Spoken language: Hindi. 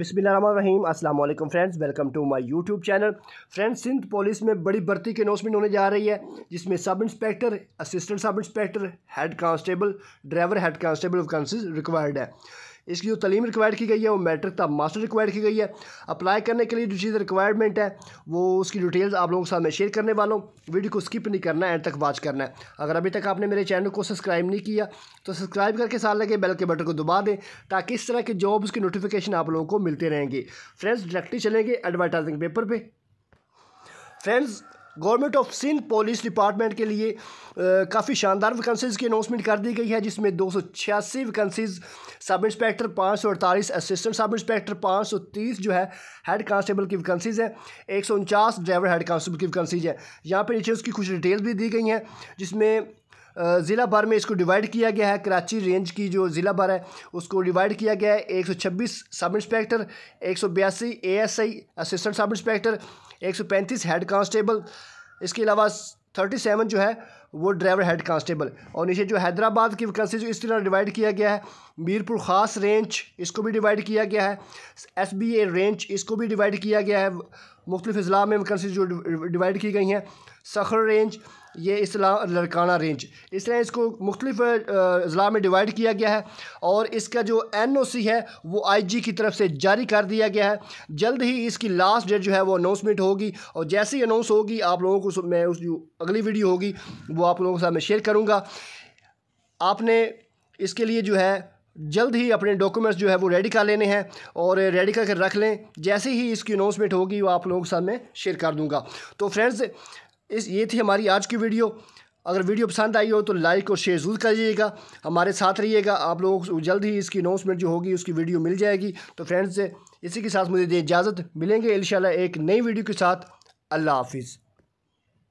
अस्सलाम वालेकुम friends welcome to my YouTube channel friends Sindh police में बड़ी भर्ती की अनाउंसमेंट होने जा रही है जिसमें sub inspector assistant sub inspector head constable driver head constable vacancies required है इसकी जो तलीम रिक्वायर्ड की गई है वो मैट्रिक था मास्टर रिक्वायर्ड की गई है अप्लाई करने के लिए जो चीज़ रिक्वायरमेंट है वो उसकी डिटेल्स आप लोगों के साथ मैं शेयर करने वाला हूँ वीडियो को स्किप नहीं करना है एंड तक वॉच करना है अगर अभी तक आपने मेरे चैनल को सब्सक्राइब नहीं किया तो सब्सक्राइब करके साथ लगे बेल के बटन को दबा दें ताकि इस तरह के जॉब्स की नोटिफिकेशन आप लोगों को मिलते रहेंगे फ्रेंड्स डायरेक्टली चलेंगे एडवर्टाइजिंग पेपर पर friends government of Sindh police department के लिए काफ़ी शानदार वैकेंसीज़ की अनाउंसमेंट कर दी गई है जिसमें दो सौ छियासी वैकेंसीज सब इंस्पेक्टर पाँच सौ अड़तालीस असिस्टेंट सब इंस्पेक्टर पाँच सौ तीस जो है हेड कांस्टेबल की वैकेंसीज हैं एक सौ उनचास ड्राइवर हेड कांस्टेबल की वैकेंसीज हैं यहाँ पर नीचे उसकी कुछ डिटेल्स भी दी गई हैं जिसमें ज़िला भर में इसको डिवाइड किया गया है कराची रेंज की जो ज़िला भर है उसको डिवाइड किया गया है एक सौ छब्बीस सब इंस्पेक्टर एक सौ बयासी A S I assistant sub inspector एक सौ पैंतीस हेड कांस्टेबल इसके अलावा थर्टी सेवन जो है वो ड्राइवर हेड कांस्टेबल और नीचे जो हैदराबाद की वैकेंसी जो इस तरह डिवाइड किया गया है मीरपुर ख़ास रेंज इसको भी डिवाइड किया गया है एस बी ए रेंज इसको भी डिवाइड किया गया है मुख्तलिफ अजला में वैकेंसी जो डिवाइड की गई हैं सखर रेंज ये इस्ला लड़काना रेंज इस तरह इसको मुख्तलिफ अजला में डिवाइड किया गया है और इसका जो एन ओ सी है वो आई जी की तरफ से जारी कर दिया गया है जल्द ही इसकी लास्ट डेट जो है वो अनाउंसमेंट होगी और जैसे ही अनाउंस होगी आप लोगों को मैं उस जो अगली वीडियो होगी वो वो आप लोगों के साथ मैं शेयर करूँगा आपने इसके लिए जो है जल्द ही अपने डॉक्यूमेंट्स जो है वो रेडी कर लेने हैं और रेडी करके रख लें जैसे ही इसकी अनाउंसमेंट होगी वो आप लोगों के साथ मैं शेयर कर दूंगा तो फ्रेंड्स इस ये थी हमारी आज की वीडियो अगर वीडियो पसंद आई हो तो लाइक और शेयर ज़रूर कर दीजिएगा हमारे साथ रहिएगा आप लोगों को जल्द ही इसकी अनाउंसमेंट जो होगी उसकी वीडियो मिल जाएगी तो फ्रेंड्स इसी के साथ मुझे दे इजाज़त मिलेंगे इन एक नई वीडियो के साथ अल्लाह हाफिज़